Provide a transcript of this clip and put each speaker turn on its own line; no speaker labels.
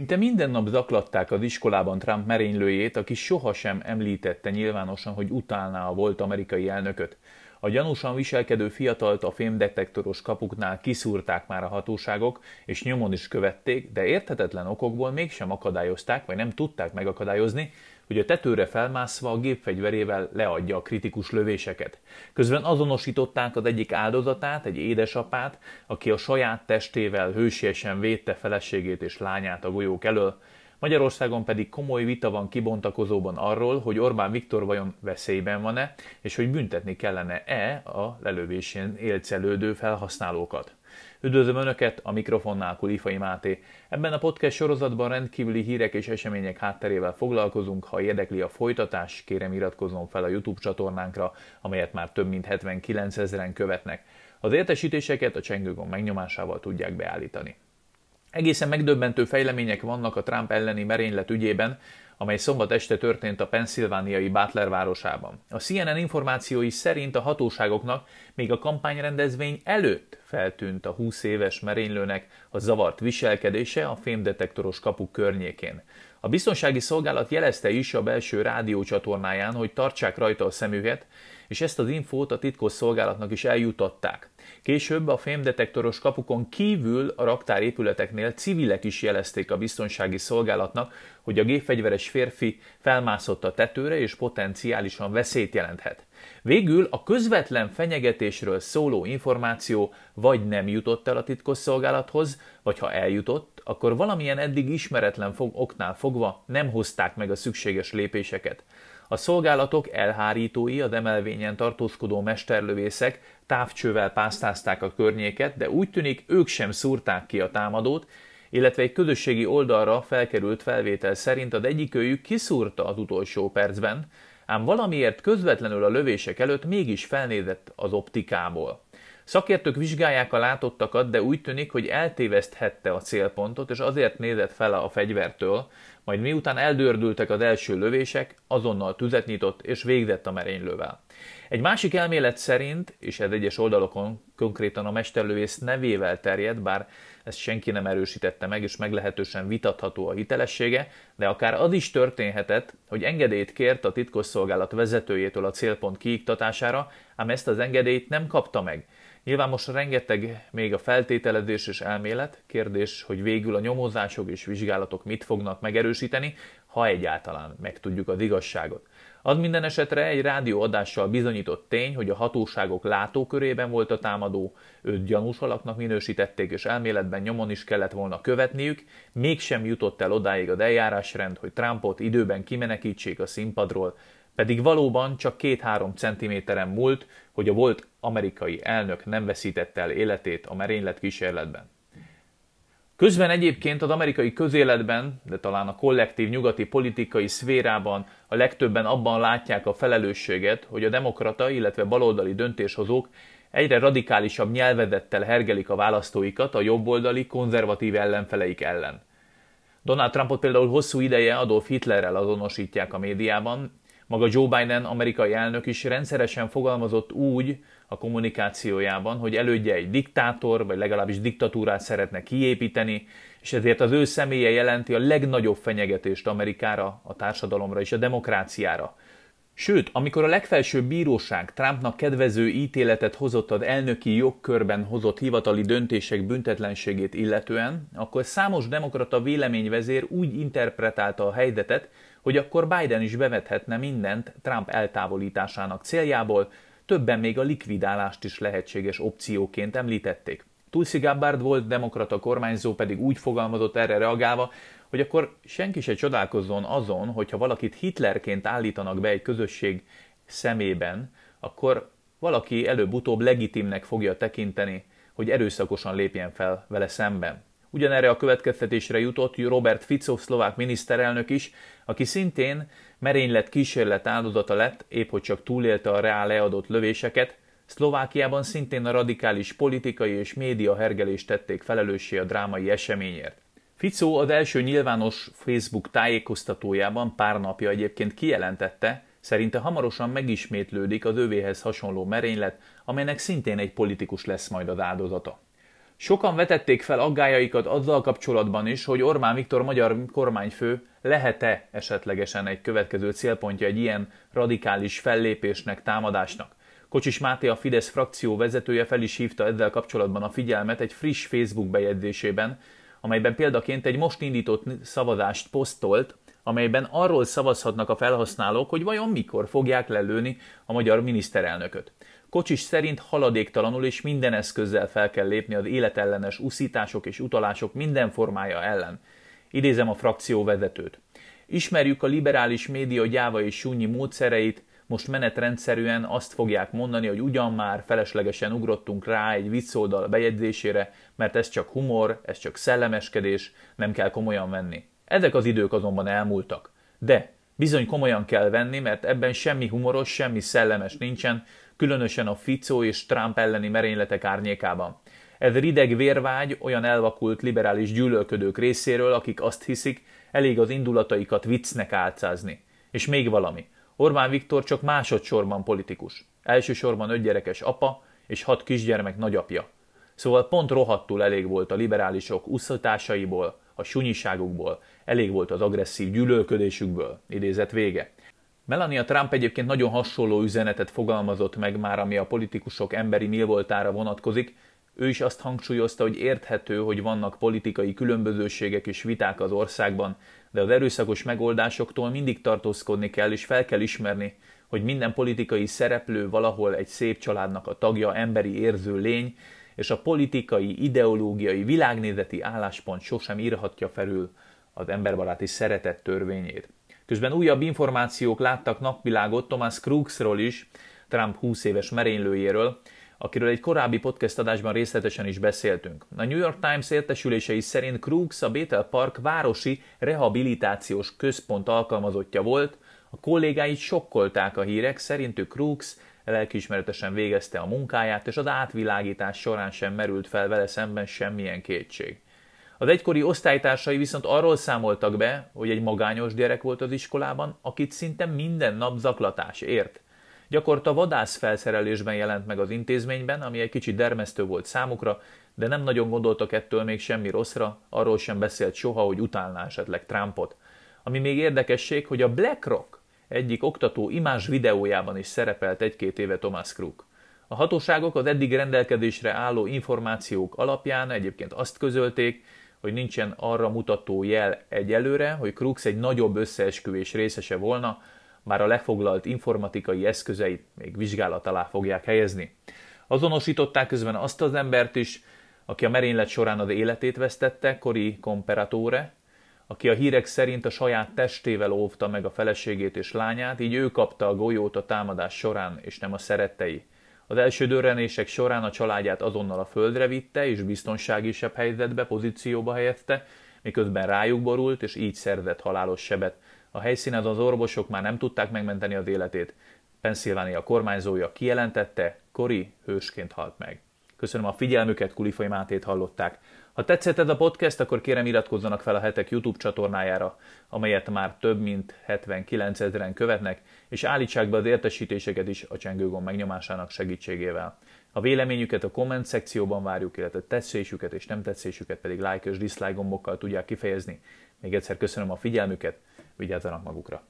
Szinte minden nap zaklatták az iskolában Trump merénylőjét, aki sohasem említette nyilvánosan, hogy utálná a volt amerikai elnököt. A gyanúsan viselkedő fiatalt a fémdetektoros kapuknál kiszúrták már a hatóságok, és nyomon is követték, de érthetetlen okokból mégsem akadályozták, vagy nem tudták megakadályozni, hogy a tetőre felmászva a gépfegyverével leadja a kritikus lövéseket. Közben azonosították az egyik áldozatát, egy édesapát, aki a saját testével hősiesen védte feleségét és lányát a golyók elől, Magyarországon pedig komoly vita van kibontakozóban arról, hogy Orbán Viktor vajon veszélyben van-e, és hogy büntetni kellene-e a lelövésén élcelődő felhasználókat. Üdvözlöm Önöket, a mikrofonnál Kulifai Máté. Ebben a podcast sorozatban rendkívüli hírek és események hátterével foglalkozunk. Ha érdekli a folytatás, kérem iratkozzon fel a YouTube csatornánkra, amelyet már több mint 79 ezeren követnek. Az értesítéseket a csengőgomb megnyomásával tudják beállítani. Egészen megdöbbentő fejlemények vannak a Trump elleni merénylet ügyében, amely szombat este történt a pennsylvániai Butler városában. A CNN információi szerint a hatóságoknak még a kampányrendezvény előtt feltűnt a 20 éves merénylőnek a zavart viselkedése a fémdetektoros kapuk környékén. A biztonsági szolgálat jelezte is a belső rádiócsatornáján, hogy tartsák rajta a szemüket, és ezt az infót a titkos szolgálatnak is eljutották. Később a fémdetektoros kapukon kívül a raktárépületeknél civilek is jelezték a biztonsági szolgálatnak, hogy a gépfegyveres férfi felmászott a tetőre és potenciálisan veszélyt jelenthet. Végül a közvetlen fenyegetésről szóló információ vagy nem jutott el a titkos szolgálathoz, vagy ha eljutott, akkor valamilyen eddig ismeretlen fog, oknál fogva nem hozták meg a szükséges lépéseket. A szolgálatok elhárítói, az emelvényen tartózkodó mesterlövészek távcsővel pásztázták a környéket, de úgy tűnik ők sem szúrták ki a támadót, illetve egy közösségi oldalra felkerült felvétel szerint az egyikőjük kiszúrta az utolsó percben, ám valamiért közvetlenül a lövések előtt mégis felnézett az optikából. Szakértők vizsgálják a látottakat, de úgy tűnik, hogy eltéveszthette a célpontot, és azért nézett fel a fegyvertől, majd miután eldördültek az első lövések, azonnal tüzet nyitott és végzett a merénylővel. Egy másik elmélet szerint, és ez egyes oldalokon konkrétan a mesterlövész nevével terjed, bár ezt senki nem erősítette meg, és meglehetősen vitatható a hitelessége, de akár az is történhetett, hogy engedélyt kért a titkosszolgálat vezetőjétől a célpont kiiktatására, ám ezt az engedélyt nem kapta meg – Nyilván most rengeteg még a feltételezés és elmélet, kérdés, hogy végül a nyomozások és vizsgálatok mit fognak megerősíteni, ha egyáltalán megtudjuk az igazságot. Az minden esetre egy rádióadással bizonyított tény, hogy a hatóságok látókörében volt a támadó, őt gyanús alaknak minősítették, és elméletben nyomon is kellett volna követniük, mégsem jutott el odáig a eljárásrend, hogy Trumpot időben kimenekítsék a színpadról, pedig valóban csak két-három centiméteren múlt, hogy a volt amerikai elnök nem veszítette el életét a merénylet kísérletben. Közben egyébként az amerikai közéletben, de talán a kollektív nyugati politikai szférában a legtöbben abban látják a felelősséget, hogy a demokrata, illetve baloldali döntéshozók egyre radikálisabb nyelvedettel hergelik a választóikat a jobboldali, konzervatív ellenfeleik ellen. Donald Trumpot például hosszú ideje Adolf Hitlerrel azonosítják a médiában, maga Joe Biden amerikai elnök is rendszeresen fogalmazott úgy a kommunikációjában, hogy elődje egy diktátor, vagy legalábbis diktatúrát szeretne kiépíteni, és ezért az ő személye jelenti a legnagyobb fenyegetést Amerikára, a társadalomra és a demokráciára. Sőt, amikor a legfelsőbb bíróság Trumpnak kedvező ítéletet hozott az elnöki jogkörben hozott hivatali döntések büntetlenségét illetően, akkor számos demokrata véleményvezér úgy interpretálta a helyzetet, hogy akkor Biden is bevethetne mindent Trump eltávolításának céljából, többen még a likvidálást is lehetséges opcióként említették. Tulsi Gabbard volt demokrata kormányzó pedig úgy fogalmazott erre reagálva, hogy akkor senki se csodálkozzon azon, hogyha valakit Hitlerként állítanak be egy közösség szemében, akkor valaki előbb-utóbb legitimnek fogja tekinteni, hogy erőszakosan lépjen fel vele szemben. Ugyanerre a következtetésre jutott Robert Fico szlovák miniszterelnök is, aki szintén merénylet kísérlet áldozata lett, épp hogy csak túlélte a reál leadott lövéseket, Szlovákiában szintén a radikális politikai és média hergelést tették felelőssé a drámai eseményért. Fico az első nyilvános Facebook tájékoztatójában pár napja egyébként kijelentette, szerinte hamarosan megismétlődik az övéhez hasonló merénylet, amelynek szintén egy politikus lesz majd az áldozata. Sokan vetették fel aggájaikat azzal kapcsolatban is, hogy Ormán Viktor magyar kormányfő lehet-e esetlegesen egy következő célpontja egy ilyen radikális fellépésnek, támadásnak. Kocsis Máté a Fidesz frakció vezetője fel is hívta ezzel kapcsolatban a figyelmet egy friss Facebook bejegyzésében, amelyben példaként egy most indított szavazást posztolt, amelyben arról szavazhatnak a felhasználók, hogy vajon mikor fogják lelőni a magyar miniszterelnököt. Kocsis szerint haladéktalanul és minden eszközzel fel kell lépni az életellenes uszítások és utalások minden formája ellen. Idézem a frakció vezetőt. Ismerjük a liberális média gyáva és súnyi módszereit, most menetrendszerűen azt fogják mondani, hogy ugyan már feleslegesen ugrottunk rá egy viccoldal bejegyzésére, mert ez csak humor, ez csak szellemeskedés, nem kell komolyan venni. Ezek az idők azonban elmúltak. De bizony komolyan kell venni, mert ebben semmi humoros, semmi szellemes nincsen, különösen a Ficó és Trump elleni merényletek árnyékában. Ez rideg vérvágy olyan elvakult liberális gyűlölködők részéről, akik azt hiszik, elég az indulataikat viccnek álcázni. És még valami. Orbán Viktor csak másodszorban politikus. Elsősorban gyerekes apa és hat kisgyermek nagyapja. Szóval pont rohadtul elég volt a liberálisok uszatásaiból, a sunyiságukból, elég volt az agresszív gyűlölködésükből, idézet vége. Melania Trump egyébként nagyon hasonló üzenetet fogalmazott meg már, ami a politikusok emberi nyilvoltára vonatkozik. Ő is azt hangsúlyozta, hogy érthető, hogy vannak politikai különbözőségek és viták az országban, de az erőszakos megoldásoktól mindig tartózkodni kell, és fel kell ismerni, hogy minden politikai szereplő valahol egy szép családnak a tagja, emberi érző lény, és a politikai, ideológiai, világnézeti álláspont sosem írhatja felül az emberbaráti szeretet törvényét. Közben újabb információk láttak napvilágot Thomas Crooksról is, Trump 20 éves merénylőjéről, akiről egy korábbi podcast adásban részletesen is beszéltünk. A New York Times értesülései szerint Crooks a Bethel Park városi rehabilitációs központ alkalmazottja volt, a kollégáit sokkolták a hírek, szerintük Crooks lelkiismeretesen végezte a munkáját, és az átvilágítás során sem merült fel vele szemben semmilyen kétség. Az egykori osztálytársai viszont arról számoltak be, hogy egy magányos gyerek volt az iskolában, akit szinte minden nap zaklatás ért. Gyakorta vadászfelszerelésben jelent meg az intézményben, ami egy kicsit dermesztő volt számukra, de nem nagyon gondoltak ettől még semmi rosszra, arról sem beszélt soha, hogy utálná esetleg Trumpot. Ami még érdekesség, hogy a BlackRock egyik oktató imás videójában is szerepelt egy-két éve Thomas Crook. A hatóságok az eddig rendelkezésre álló információk alapján egyébként azt közölték, hogy nincsen arra mutató jel egyelőre, hogy Krux egy nagyobb összeesküvés részese volna, már a lefoglalt informatikai eszközeit még vizsgálat alá fogják helyezni. Azonosították közben azt az embert is, aki a merénylet során az életét vesztette, Kori Comperatore, aki a hírek szerint a saját testével óvta meg a feleségét és lányát, így ő kapta a golyót a támadás során, és nem a szerettei. Az első dörrenések során a családját azonnal a földre vitte és biztonságisebb helyzetbe, pozícióba helyezte, miközben rájuk borult, és így szerzett halálos sebet. A helyszínen az orvosok már nem tudták megmenteni az életét. Pennsylvania kormányzója kijelentette, Kori hősként halt meg. Köszönöm a figyelmüket, Kulifai Mátét hallották. Ha tetszett ez a podcast, akkor kérem iratkozzanak fel a hetek YouTube csatornájára, amelyet már több mint 79 ezeren követnek, és állítsák be az értesítéseket is a csengőgomb megnyomásának segítségével. A véleményüket a komment szekcióban várjuk, illetve tetszésüket és nem tetszésüket pedig like és dislike gombokkal tudják kifejezni. Még egyszer köszönöm a figyelmüket, vigyázzanak magukra!